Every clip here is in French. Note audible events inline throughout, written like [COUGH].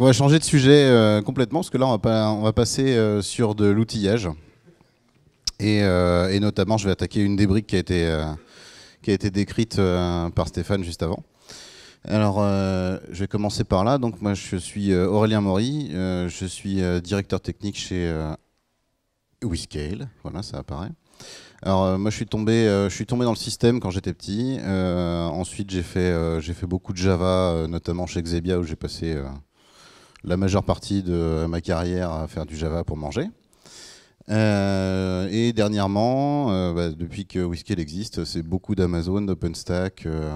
on va changer de sujet euh, complètement, parce que là on va, pas, on va passer euh, sur de l'outillage. Euh, et, notamment je vais attaquer une des briques qui a été, qui a été décrite par Stéphane juste avant. Alors je vais commencer par là. Donc moi je suis Aurélien Maury, je suis directeur technique chez WeScale, voilà ça apparaît. Alors moi je suis tombé, je suis tombé dans le système quand j'étais petit. ensuite j'ai fait, j'ai fait beaucoup de Java, notamment chez Xebia où j'ai passé la majeure partie de ma carrière à faire du Java pour manger. Euh, et dernièrement, euh, bah, depuis que Whiskey existe, c'est beaucoup d'Amazon, d'OpenStack, euh,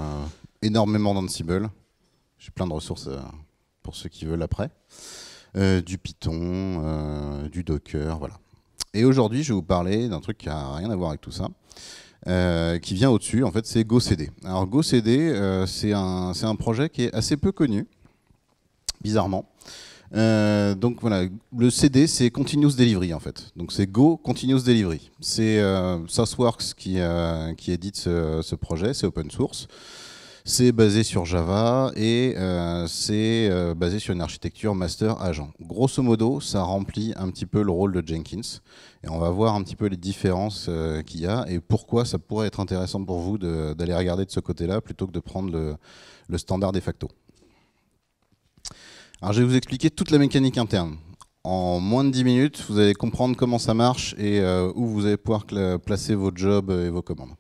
énormément d'Ansible. J'ai plein de ressources pour ceux qui veulent après. du Python, du Docker, voilà. Et aujourd'hui, je vais vous parler d'un truc qui n'a rien à voir avec tout ça, qui vient au-dessus, en fait, c'est GoCD. Alors GoCD, c'est un, projet qui est assez peu connu, bizarrement. Euh, donc voilà, le CD c'est Continuous Delivery en fait. Donc c'est Go Continuous Delivery. C'est euh, qui, euh, qui édite ce, projet, c'est open source. C'est basé sur Java et euh, c'est basé sur une architecture master agent. Grosso modo, ça remplit un petit peu le rôle de Jenkins. Et on va voir un petit peu les différences qu'il y a et pourquoi ça pourrait être intéressant pour vous d'aller regarder de ce côté-là plutôt que de prendre le, le standard de facto. Alors je vais vous expliquer toute la mécanique interne. En moins de 10 minutes, vous allez comprendre comment ça marche et euh, où vous allez pouvoir placer vos jobs et vos commandes.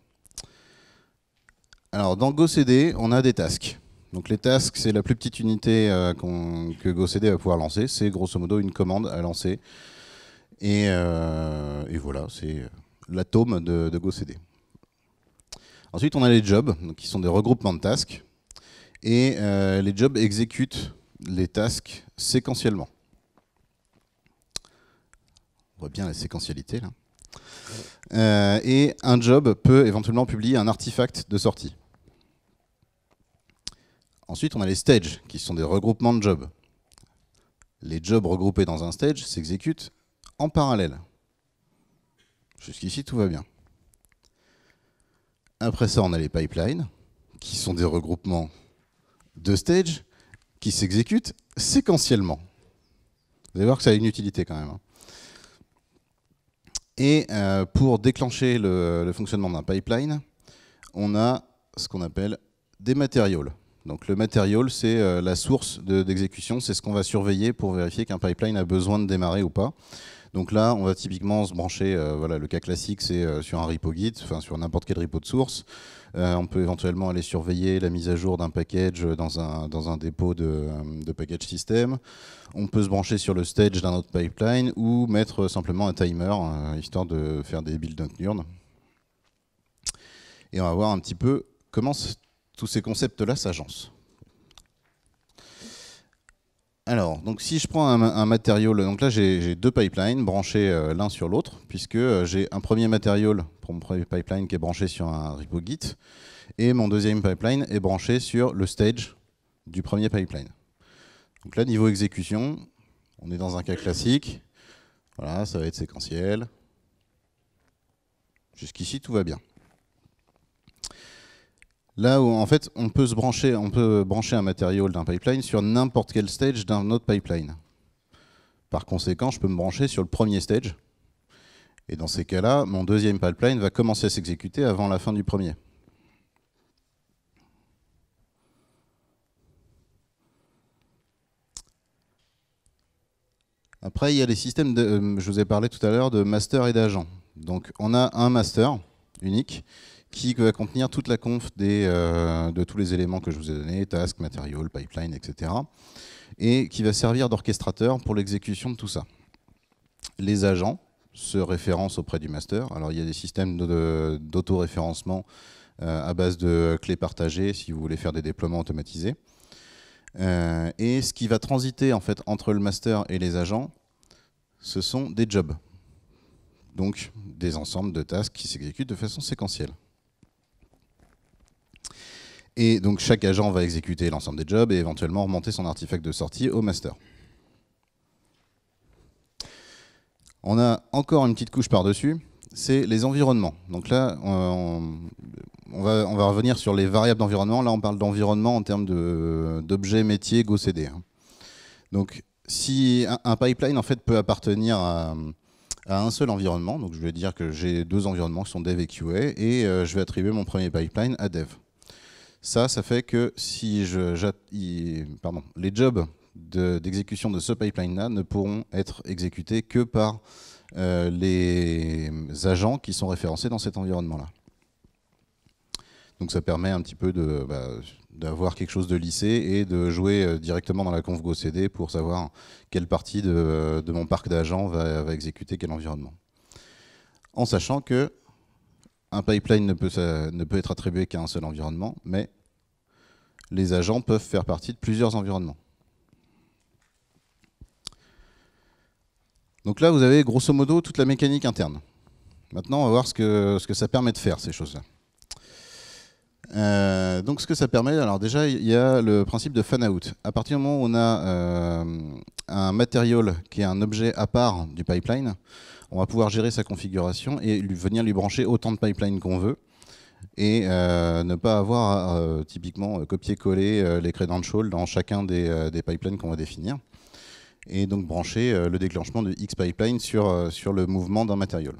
Alors dans GoCD, on a des tasks. Donc les tasks, c'est la plus petite unité euh, que GoCD va pouvoir lancer. C'est grosso modo une commande à lancer. Et, euh, voilà, c'est l'atome de, GoCD. Ensuite, on a les jobs, qui sont des regroupements de tasks. Et les jobs exécutent les tasks séquentiellement. On voit bien la séquentialité là. Euh, et un job peut éventuellement publier un artefact de sortie. Ensuite, on a les stages, qui sont des regroupements de jobs. Les jobs regroupés dans un stage s'exécutent en parallèle. Jusqu'ici, tout va bien. Après ça, on a les pipelines, qui sont des regroupements de stages, qui s'exécute séquentiellement. Vous allez voir que ça a une utilité quand même. Hein. Et euh, pour déclencher le, fonctionnement d'un pipeline, on a ce qu'on appelle des matériaux. Donc le matériau, c'est euh, la source d'exécution, c'est ce qu'on va surveiller pour vérifier qu'un pipeline a besoin de démarrer ou pas. Donc là, on va typiquement se brancher, euh, voilà, le cas classique, c'est euh, sur un repo Git, enfin sur n'importe quel repo de source. Euh, on peut éventuellement aller surveiller la mise à jour d'un package dans un, dans un dépôt de, package système. On peut se brancher sur le stage d'un autre pipeline ou mettre simplement un timer, histoire de faire des builds nocturnes. Et on va voir un petit peu comment tous ces concepts-là s'agencent. Alors, donc si je prends un, un matériau, donc là j'ai deux pipelines branchés euh, l'un sur l'autre, puisque euh, j'ai un premier matériau pour mon premier pipeline qui est branché sur un repo Git, et mon deuxième pipeline est branché sur le stage du premier pipeline. Donc là, niveau exécution, on est dans un cas classique. Voilà, ça va être séquentiel. Jusqu'ici, tout va bien. Là où en fait on peut se brancher, on peut brancher un matériau d'un pipeline sur n'importe quel stage d'un autre pipeline. Par conséquent, je peux me brancher sur le premier stage. Et dans ces cas-là, mon deuxième pipeline va commencer à s'exécuter avant la fin du premier. Après, il y a les systèmes, de, euh, je vous ai parlé tout à l'heure, de master et d'agent. Donc on a un master unique qui va contenir toute la conf des, euh, de tous les éléments que je vous ai donnés, task, matériaux, pipeline, etc. Et qui va servir d'orchestrateur pour l'exécution de tout ça. Les agents se référencent auprès du master. Alors il y a des systèmes d'autoréférencement référencement euh, à base de clés partagées si vous voulez faire des déploiements automatisés. Euh, et ce qui va transiter en fait entre le master et les agents, ce sont des jobs. Donc des ensembles de tasks qui s'exécutent de façon séquentielle. Et donc chaque agent va exécuter l'ensemble des jobs et éventuellement remonter son artefact de sortie au master. On a encore une petite couche par-dessus, c'est les environnements. Donc là, on, va, revenir sur les variables d'environnement. Là, on parle d'environnement en termes d'objets, métiers, GoCD. Hein. Donc si un, pipeline en fait peut appartenir à, à un seul environnement, donc je vais dire que j'ai deux environnements qui sont dev et QA, et euh, je vais attribuer mon premier pipeline à dev. Ça, ça fait que si je, pardon, les jobs d'exécution de, ce pipeline-là ne pourront être exécutés que par euh, les agents qui sont référencés dans cet environnement-là. Donc ça permet un petit peu bah, d'avoir quelque chose de lissé et de jouer euh, directement dans la conf CD pour savoir quelle partie de, mon parc d'agents va exécuter quel environnement. En sachant que un pipeline ne peut, ne peut être attribué qu'à un seul environnement, mais les agents peuvent faire partie de plusieurs environnements. Donc là, vous avez grosso modo toute la mécanique interne. Maintenant, on va voir ce que, ce que ça permet de faire, ces choses-là. Euh, donc ce que ça permet, alors déjà, il y a le principe de fan-out. À partir du moment où on a euh, un matériel qui est un objet à part du pipeline. On va pouvoir gérer sa configuration et venir lui brancher autant de pipelines qu'on veut et euh, ne pas avoir euh, typiquement euh, copier-coller les credentials dans chacun des, pipelines qu'on va définir et donc brancher le déclenchement de X pipeline sur, sur le mouvement d'un matériel.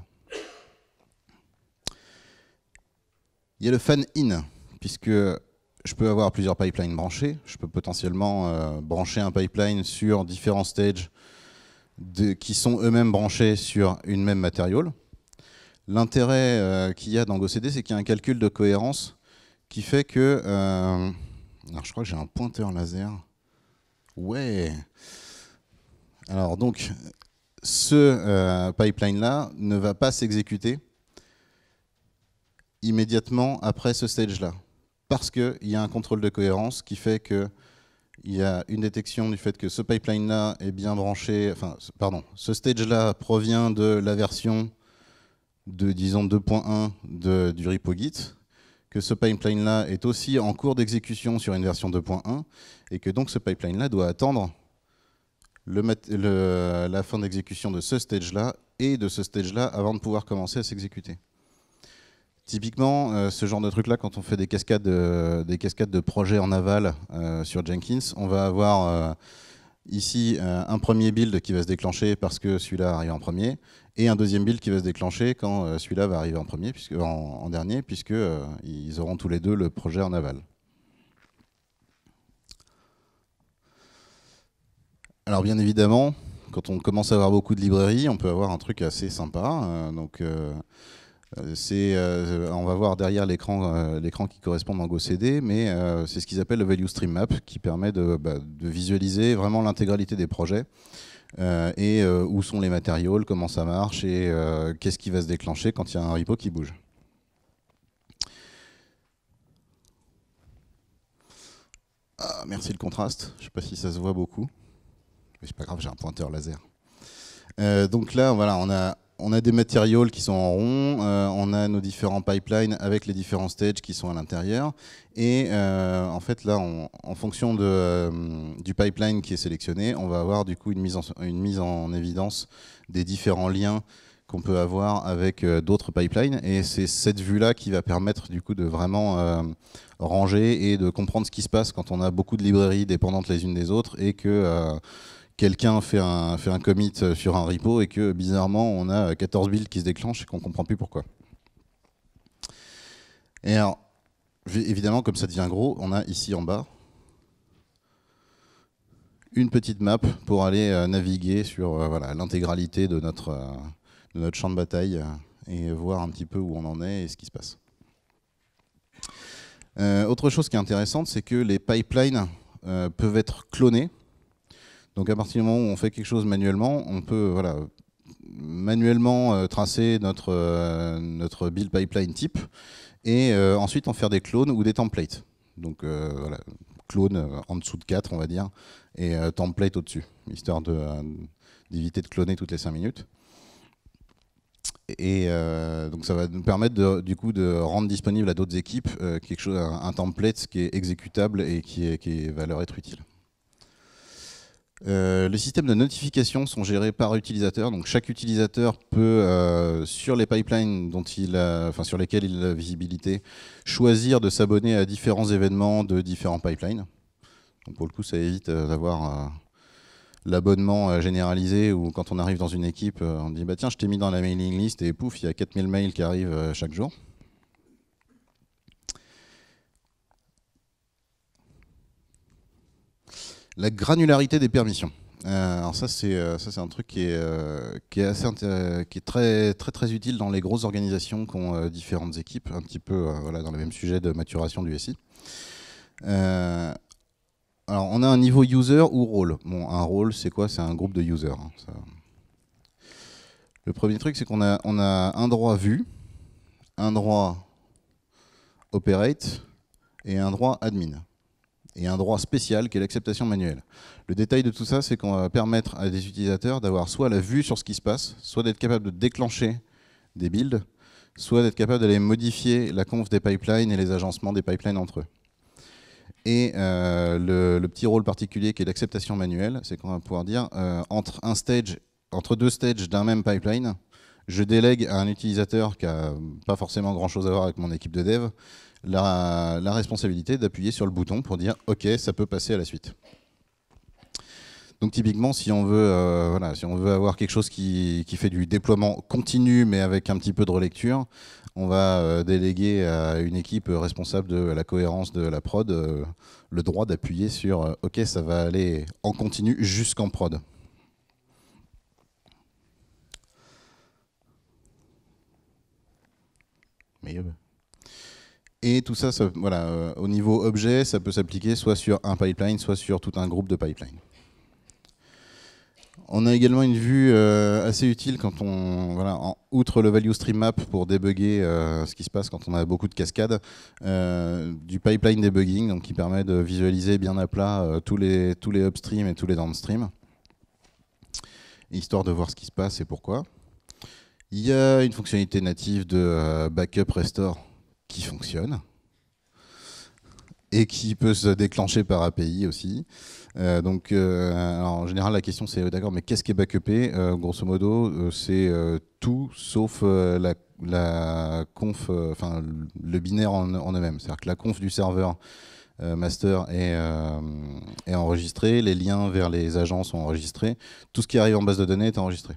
Il y a le fan in, puisque je peux avoir plusieurs pipelines branchés. Je peux potentiellement euh, brancher un pipeline sur différents stages qui sont eux-mêmes branchés sur une même matériole. L'intérêt euh, qu'il y a dans GoCD, c'est qu'il y a un calcul de cohérence qui fait que... Euh, alors je crois que j'ai un pointeur laser. Ouais Alors donc, ce pipeline-là ne va pas s'exécuter immédiatement après ce stage-là parce qu'il y a un contrôle de cohérence qui fait que il y a une détection du fait que ce pipeline-là est bien branché, enfin, pardon, ce stage-là provient de la version de, disons, 2.1 du repo Git, que ce pipeline-là est aussi en cours d'exécution sur une version 2.1, et que donc ce pipeline-là doit attendre la fin d'exécution de ce stage-là et de ce stage-là avant de pouvoir commencer à s'exécuter. Typiquement, euh, ce genre de truc-là, quand on fait des cascades, euh, de projets en aval euh, sur Jenkins, on va avoir ici un premier build qui va se déclencher parce que celui-là arrive en premier, et un deuxième build qui va se déclencher quand celui-là va arriver en, premier, puisque, dernier, puisque ils auront tous les deux le projet en aval. Alors bien évidemment, quand on commence à avoir beaucoup de librairies, on peut avoir un truc assez sympa. donc euh, euh, on va voir derrière l'écran, euh, l'écran qui correspond Go GoCD, mais c'est ce qu'ils appellent le Value Stream Map, qui permet de, bah, visualiser vraiment l'intégralité des projets et où sont les matériaux, comment ça marche et qu'est-ce qui va se déclencher quand il y a un repo qui bouge. Ah, merci le contraste, je ne sais pas si ça se voit beaucoup, mais c'est pas grave, j'ai un pointeur laser. donc là, voilà, on a on a des matériaux qui sont en rond, euh, on a nos différents pipelines avec les différents stages qui sont à l'intérieur. Et euh, en fait, là, en fonction euh, du pipeline qui est sélectionné, on va avoir du coup une mise en, une mise en évidence des différents liens qu'on peut avoir avec d'autres pipelines. Et c'est cette vue-là qui va permettre du coup de vraiment ranger et de comprendre ce qui se passe quand on a beaucoup de librairies dépendantes les unes des autres et que quelqu'un fait un, fait un commit euh, sur un repo et que bizarrement on a 14 euh, builds qui se déclenchent et qu'on ne comprend plus pourquoi. Et évidemment, comme ça devient gros, on a ici en bas une petite map pour aller euh, naviguer sur l'intégralité de de notre champ de bataille et voir un petit peu où on en est et ce qui se passe. autre chose qui est intéressante, c'est que les pipelines peuvent être clonés donc à partir du moment où on fait quelque chose manuellement, on peut voilà, manuellement euh, tracer notre, euh, notre build pipeline type et euh, ensuite en faire des clones ou des templates. Donc voilà, clone en dessous de 4 on va dire et template au-dessus, histoire d'éviter de, cloner toutes les 5 minutes. Et donc ça va nous permettre du coup de rendre disponible à d'autres équipes quelque chose, un, template qui est exécutable et qui, est, qui va leur être utile. Euh, les systèmes de notification sont gérés par utilisateur. Donc chaque utilisateur peut, euh, sur les pipelines sur lesquels il a visibilité, choisir de s'abonner à différents événements de différents pipelines. pour le coup, ça évite euh, d'avoir l'abonnement généralisé où quand on arrive dans une équipe, on dit bah tiens, je t'ai mis dans la mailing list et pouf, il y a 4000 mails qui arrivent chaque jour. La granularité des permissions. Euh, alors euh, ça c'est un truc euh, qui est très très très utile dans les grosses organisations qui ont différentes équipes un petit peu dans le même sujet de maturation du SI. alors on a un niveau user ou rôle. un rôle c'est quoi C'est un groupe de users. Hein, le premier truc c'est qu'on a a un droit vue, un droit operate et un droit admin et un droit spécial qui est l'acceptation manuelle. Le détail de tout ça, c'est qu'on va permettre à des utilisateurs d'avoir soit la vue sur ce qui se passe, soit d'être capable de déclencher des builds, soit d'être capable d'aller modifier la conf des pipelines et les agencements des pipelines entre eux. Et euh, le, petit rôle particulier qui est l'acceptation manuelle, c'est qu'on va pouvoir dire euh, entre un stage, entre deux stages d'un même pipeline, je délègue à un utilisateur qui n'a pas forcément grand-chose à voir avec mon équipe de dev la, responsabilité d'appuyer sur le bouton pour dire OK, ça peut passer à la suite. Donc typiquement, si on veut, euh, voilà, si on veut avoir quelque chose qui, fait du déploiement continu, mais avec un petit peu de relecture, on va euh, déléguer à une équipe responsable de la cohérence de la prod euh, le droit d'appuyer sur OK, ça va aller en continu jusqu'en prod. et tout ça, voilà, euh, au niveau objet, ça peut s'appliquer soit sur un pipeline, soit sur tout un groupe de pipelines. On a également une vue euh, assez utile quand on, voilà, en, outre le value stream map pour débugger euh, ce qui se passe quand on a beaucoup de cascades, du pipeline debugging, donc qui permet de visualiser bien à plat tous les tous les upstream et tous les downstream, histoire de voir ce qui se passe et pourquoi. Il y a une fonctionnalité native de euh, backup restore qui fonctionne et qui peut se déclencher par API aussi. Euh, donc, euh, en général, la question c'est d'accord, mais qu'est-ce qui est backupé Grosso modo, c'est tout sauf la, conf, enfin le binaire en, eux-mêmes. C'est-à-dire que la conf du serveur master est, est enregistrée, les liens vers les agents sont enregistrés, tout ce qui arrive en base de données est enregistré.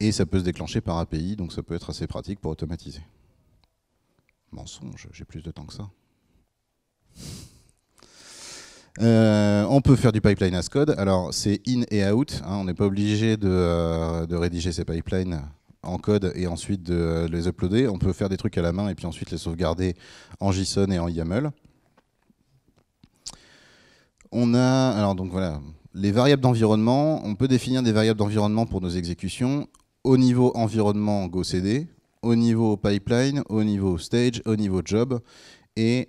Et ça peut se déclencher par API, donc ça peut être assez pratique pour automatiser. Mensonge, j'ai plus de temps que ça. Euh, on peut faire du pipeline as code. Alors, c'est in et out. Hein, on n'est pas obligé euh, de, rédiger ces pipelines en code et ensuite de les uploader. On peut faire des trucs à la main et puis ensuite les sauvegarder en JSON et en YAML. On a, alors donc voilà, les variables d'environnement. On peut définir des variables d'environnement pour nos exécutions au niveau environnement GoCD, au niveau pipeline, au niveau stage, au niveau job. Et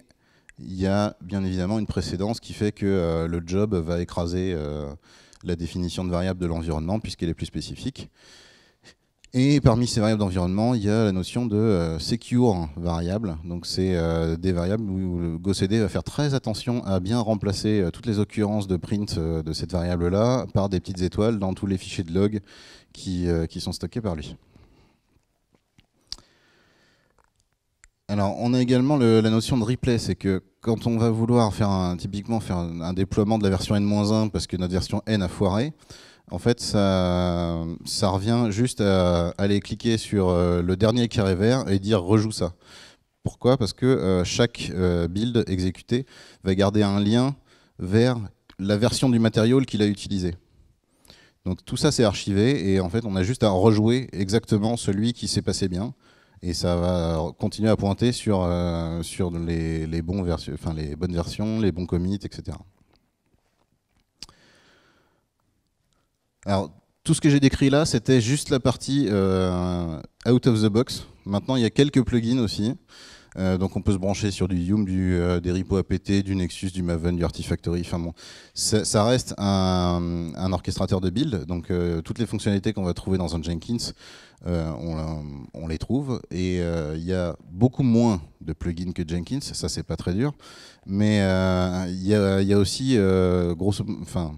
il y a bien évidemment une précédence qui fait que euh, le job va écraser euh, la définition de variable de l'environnement puisqu'elle est plus spécifique. Et parmi ces variables d'environnement, il y a la notion de euh, secure variable. Donc c'est euh, des variables où le GoCD va faire très attention à bien remplacer euh, toutes les occurrences de print de cette variable-là par des petites étoiles dans tous les fichiers de log qui, sont stockés par lui. Alors, on a également la notion de replay, c'est que quand on va vouloir faire typiquement faire un déploiement de la version n-1 parce que notre version n a foiré, en fait, ça, ça revient juste à aller cliquer sur euh, le dernier carré vert et dire rejoue ça. Pourquoi Parce que euh, chaque euh, build exécuté va garder un lien vers la version du matériel qu'il a utilisé. Donc tout ça c'est archivé et en fait on a juste à rejouer exactement celui qui s'est passé bien et ça va continuer à pointer sur, sur les, les bonnes versions, les bons commits, etc. Alors, tout ce que j'ai décrit là, c'était juste la partie euh, out of the box. Maintenant, il y a quelques plugins aussi. Euh, donc on peut se brancher sur du Yum, du, euh, des repos APT, du Nexus, du Maven, du Artifactory. Enfin bon, ça, reste un, orchestrateur de build. Donc toutes les fonctionnalités qu'on va trouver dans un Jenkins, on, les trouve. Et il y a beaucoup moins de plugins que Jenkins. Ça c'est pas très dur. Mais il y, y, a aussi grosso, enfin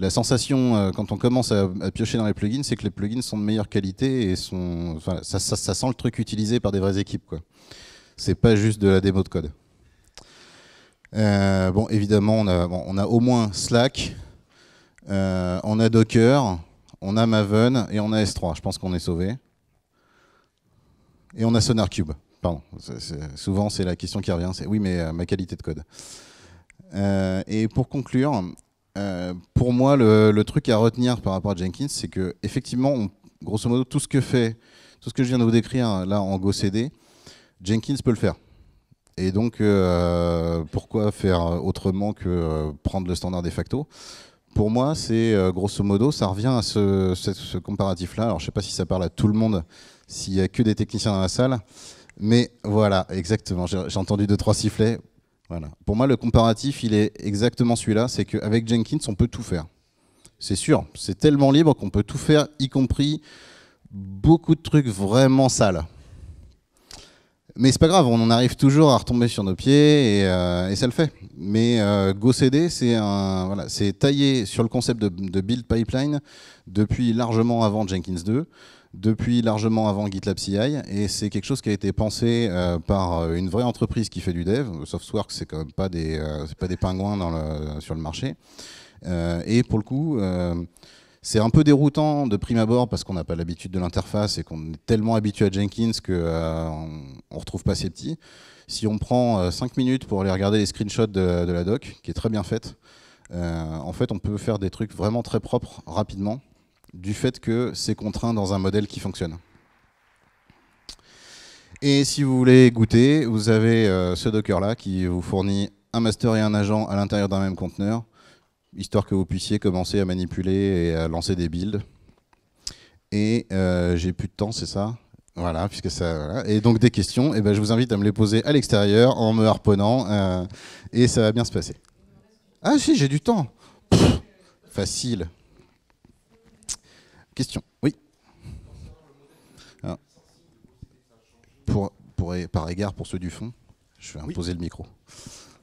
la sensation euh, quand on commence à, piocher dans les plugins, c'est que les plugins sont de meilleure qualité et sont, ça, sent le truc utilisé par des vraies équipes. Ce C'est pas juste de la démo de code. Euh, bon, évidemment, on a, au moins Slack, euh, on a Docker, on a Maven et on a S3. Je pense qu'on est sauvé. Et on a SonarCube. Pardon. souvent, c'est la question qui revient. C'est oui, mais ma qualité de code. et pour conclure, euh, pour moi, le, truc à retenir par rapport à Jenkins, c'est que effectivement, grosso modo, tout ce que fait, tout ce que je viens de vous décrire hein, là en GoCD, Jenkins peut le faire. Et donc, euh, pourquoi faire autrement que euh, prendre le standard de facto Pour moi, c'est grosso modo, ça revient à ce, comparatif-là. Alors, je ne sais pas si ça parle à tout le monde, s'il n'y a que des techniciens dans la salle. Mais voilà, exactement. J'ai entendu deux, trois sifflets. Pour moi, le comparatif, il est exactement celui-là, c'est qu'avec Jenkins, on peut tout faire. C'est sûr, c'est tellement libre qu'on peut tout faire, y compris beaucoup de trucs vraiment sales. Mais c'est pas grave, on en arrive toujours à retomber sur nos pieds et, euh, ça le fait. Mais euh, GoCD, c'est taillé sur le concept de, build pipeline depuis largement avant Jenkins 2 depuis largement avant GitLab CI, et c'est quelque chose qui a été pensé euh, par euh, une vraie entreprise qui fait du dev. Softworks, c'est quand même pas des, euh, pas des pingouins sur le marché. et pour le coup, c'est un peu déroutant de prime abord parce qu'on n'a pas l'habitude de l'interface et qu'on est tellement habitué à Jenkins qu'on on retrouve pas ses petits. Si on prend 5 minutes pour aller regarder les screenshots de la doc, qui est très bien faite, en fait, on peut faire des trucs vraiment très propres rapidement du fait que c'est contraint dans un modèle qui fonctionne. Et si vous voulez goûter, vous avez euh, ce Docker-là qui vous fournit un master et un agent à l'intérieur d'un même conteneur, histoire que vous puissiez commencer à manipuler et à lancer des builds. Et euh, j'ai plus de temps, c'est ça voilà, puisque ça. Et donc des questions, et eh ben, je vous invite à me les poser à l'extérieur en me harponnant, euh, et ça va bien se passer. Ah si, j'ai du temps. facile. Question Oui ah. pour, pour, Par égard pour ceux du fond, je vais imposer le micro.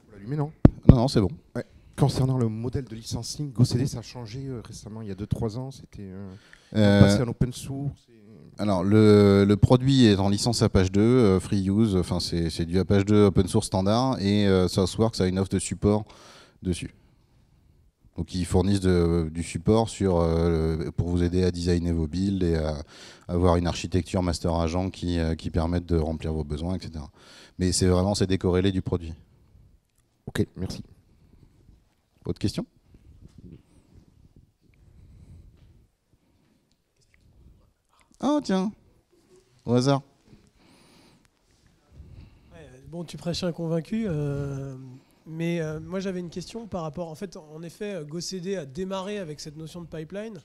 Vous l'allumez, non Non, non, c'est bon. Concernant le modèle de licensing, GoCD, ça a changé euh, récemment, il y a 2-3 ans. C'était euh, passé en euh, open source. Alors, le, le, produit est en licence Apache 2, euh, free use, enfin c'est du Apache 2 open source standard, et euh, a une offre de support dessus. Donc ils fournissent du support euh, pour vous aider à designer vos builds et à avoir une architecture master agent qui, euh, permette de remplir vos besoins, etc. Mais c'est vraiment c'est décorrélé du produit. Ok, merci. Autre question Oh tiens, au hasard. bon, tu prêches un convaincu. Euh, mais euh, moi, j'avais une question par rapport. En fait, en effet, euh, GoCD a démarré avec cette notion de pipeline.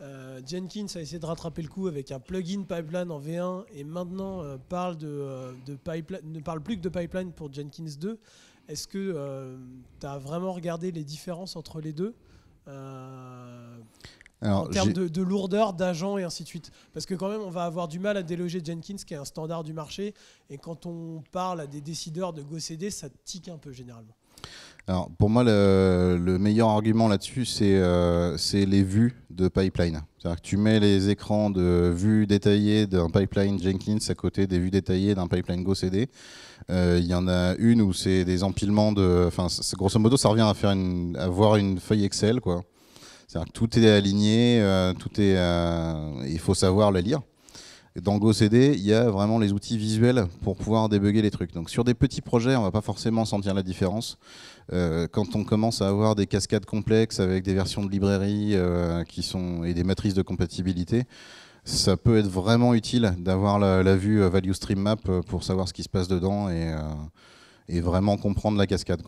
Euh, Jenkins a essayé de rattraper le coup avec un plugin pipeline en V1 et maintenant parle de, pipeline, ne parle plus que de pipeline pour Jenkins 2. Est-ce que tu as vraiment regardé les différences entre les deux en termes de, de, lourdeur, d'agents et ainsi de suite. Parce que quand même, on va avoir du mal à déloger Jenkins, qui est un standard du marché. Et quand on parle à des décideurs de GoCD, ça tique un peu généralement. Alors, pour moi, le, meilleur argument là-dessus, euh, c'est les vues de pipeline. C'est-à-dire que tu mets les écrans de vues détaillées d'un pipeline Jenkins à côté des vues détaillées d'un pipeline GoCD. Euh, il y en a une où c'est des empilements de. Enfin, grosso modo, ça revient à, faire une, à voir une feuille Excel, quoi. C'est-à-dire que tout est aligné, euh, tout est. il faut savoir la lire dans GoCD, il y a vraiment les outils visuels pour pouvoir débugger les trucs. Donc sur des petits projets, on ne va pas forcément sentir la différence. Euh, quand on commence à avoir des cascades complexes avec des versions de librairies euh, qui sont, et des matrices de compatibilité, ça peut être vraiment utile d'avoir la, vue euh, Value Stream Map pour savoir ce qui se passe dedans et, vraiment comprendre la cascade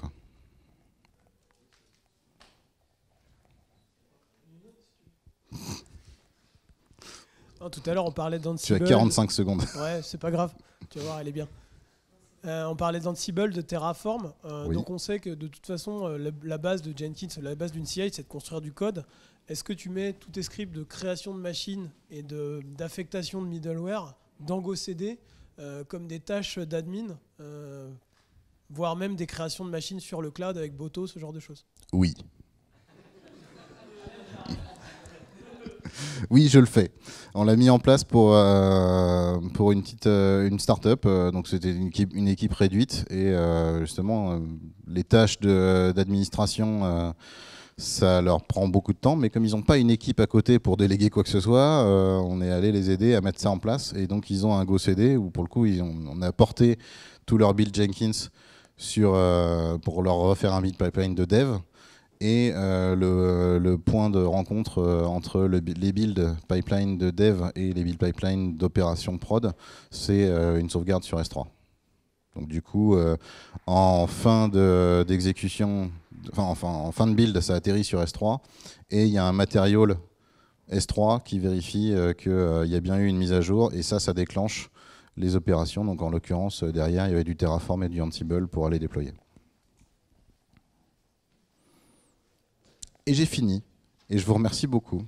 tout à l'heure, on parlait d'Ansible. Tu as 45 secondes. [LAUGHS] Ouais, c'est pas grave. Tu vas voir, elle est bien. Euh, on parlait d'Ansible, de Terraform. Euh, donc on sait que de toute façon, euh, la, base de Jenkins, la base d'une CI, c'est de construire du code. Est-ce que tu mets tous tes scripts de création de machines et d'affectation de, middleware dans GoCD comme des tâches d'admin, voire même des créations de machines sur le cloud avec Boto, ce genre de choses Oui, Oui, je le fais. On l'a mis en place pour, euh, pour une petite euh, une start-up. Euh, donc, c'était une équipe, réduite. Et justement, les tâches d'administration ça leur prend beaucoup de temps, mais comme ils n'ont pas une équipe à côté pour déléguer quoi que ce soit, on est allé les aider à mettre ça en place. Et donc, ils ont un CD où, pour le coup, on a porté tout leur build Jenkins sur, pour leur refaire un build pipeline de dev et euh, le, point de rencontre euh, entre les build pipeline de dev et les build pipeline d'opération prod, c'est euh, une sauvegarde sur S3. Donc du coup, en fin d'exécution, de, enfin, en fin de build, ça atterrit sur S3 et il y a un matériau S3 qui vérifie qu'il y a bien eu une mise à jour et ça, ça déclenche les opérations. Donc en l'occurrence, derrière, il y avait du Terraform et du Ansible pour aller déployer. Et j'ai fini. Et je vous remercie beaucoup.